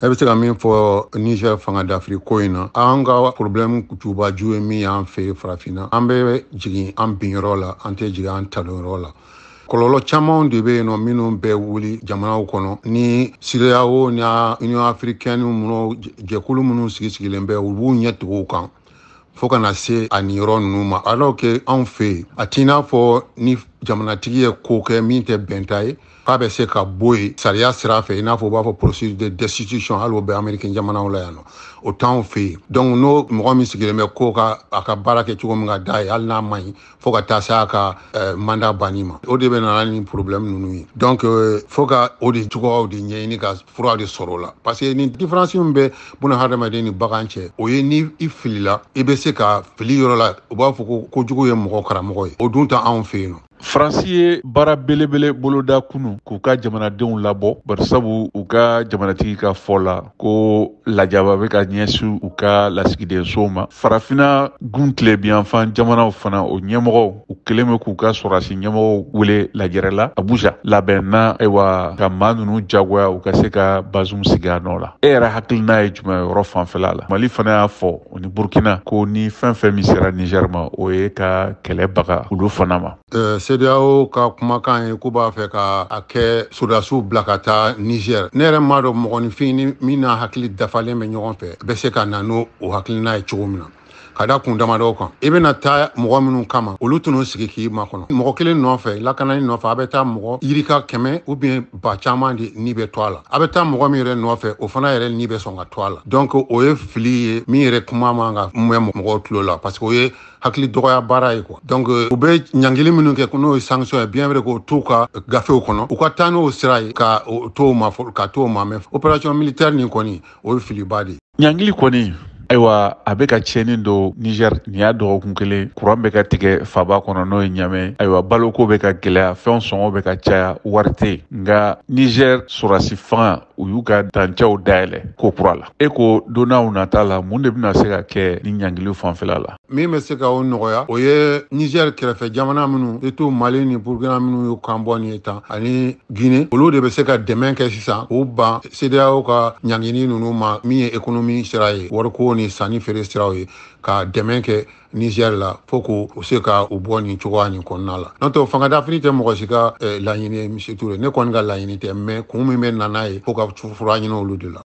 e bɛ se ka min fɔ niger fanga dafiri ko in na an ka problɛmu jubaju ye min y'an fɛ farafinna an bɛ jigin an binyɔrɔ la an tɛ jigin an talonyɔrɔ la kɔlɔlɔ camanw de bɛ yen nɔ minnu bɛ wuli jamanaw kɔnɔ ni siriyao ni union africaine minnu jɛkulu minnu sigi sigilen bɛ u b'u ɲɛ tugu u kan fo kana se a niyɔrɔ ninnu ma alors anw fɛ yen a t'i n'a fɔ ni jamanatigi ye ko kɛ min tɛ bɛnta ye k'a bɛ se ka bɔ yen sariya sira fɛ i n'a fɔ u b'a fɔ procédure de destitution hali o bɛ américain jamanaw la yan nɔ o t'anw fɛ yen donc n'o mɔgɔ min sigilen bɛ ko ka a ka baara kɛ cogo min ka d'a ye hali n'a ma ɲi fo ka taa se a ka eh, banni ma o de bɛ nana ni problème ninnu ye donc euh, fo ka o de cogoyaw de ɲɛɲini ka fura de sɔrɔ o la parce que nin min bɛ buna hadamaden ni bagan cɛ o ye ni i filila i bɛ se ka fili yɔrɔ la u b'a fɔ ko kojugu ye mɔgɔ karamɔgɔ ye o dun tɛ anw fɛ yen nɔ faransi ye baara belebele boloda kunu k'u ka jamanadenw labɔ barisabu u ka jamanatigi ka fɔ la ko lajaba be ka ɲɛsi u ka lasigidensow ma farafina gun tilebiyanfan jamanaw fana o ɲɛmɔgɔw u kelen be k'u ka sɔrasi ɲɛmɔgɔw wele lajɛrɛla abuja labɛnna ayiwa ka ma nunu jagoya u ka se ka bazum sigi a nɔ la e yɛrɛ hakilina ye juman yɔrɔ fanfɛla la mali fana y'a fɔ o ni burkina ko ni fɛn fɛn min sera nigɛri ma o ye ka kɛlɛ baga olu fana ma euh, seedeyaw ka kumakan ye k'u b'a fɛ ka a kɛ sodasiw bila ka taa nigɛr ne yɛrɛ m'a dɔ mɔgɔninfin ni min n'a hakili dafalen bɛ ɲɔgɔn fɛ bɛ se ka na n'o o hakilina ye cogo min na ka da kun damadɔ kan i bena taa mɔgɔ minw kama olu tun'u sigi k'i makɔnɔ mɔgɔ kelen nɔfɛ lakanani nɔfɛ a bɛ taa mɔgɔ yirika kɛmɛ u ubiyɛn ba caaman de ni bɛ to a la a bɛ taa mɔgɔ min yɛrɛ nɔfɛ o fana yɛrɛ ni bɛ sɔn ka to a la donk o ye fili ye min yɛrɛ kuma man ka mɛ mɔgɔw tulo la parce o ye hakili dɔgɔya baara ye kuwa donc u be ɲangili minw kɛ n'o ye sanction ye biyɛn vrai k'o t'u ka gafew kɔnɔ u ka taa n'o sira ye ka t'o ma ka t'o ma mɛn opérasiɔn militaire nin kɔni o ye filiba de ɲangili kɔni ayiwa a be ka tiɲɛnin do niger nin y'a dɔgɔkun kelen kuran be ka tigɛ faba kɔnɔ n'o ye ɲamɛ ayiwa baloko be ka gwɛlɛya fɛnw sɔngɔ be ka caya wari nga niger sorasi fanga u y'u ka dancɛw dayɛlɛ ko kura la e ko donnaw nata la mun de bena se ka kɛ ni ɲangili fanfɛla la min be se ka o nɔgɔya o ye nigɛri kɛrɛfɛ jamana minw i e to mali ni burukina minw y'u kan bɔ nin ye tan ani gine olu de be se ka dɛmɛ kɛ sisan k'u ban sedeyao ka ɲangini nunu ma min ye ekonomi sira ye wariko ni sanni feere siraw ye ka dɛmɛ kɛ nigɛri la fɔɔ ko u se ka u bɔ nin cogoya nin kɔnɔna la n'o tɛ fanga dafili tɛ mɔgɔ si ka laɲini ye misi ture ne kɔni ka laɲini tɛ mɛ kun min bɛ nana ye fɔɔ ka fura ɲini olu de la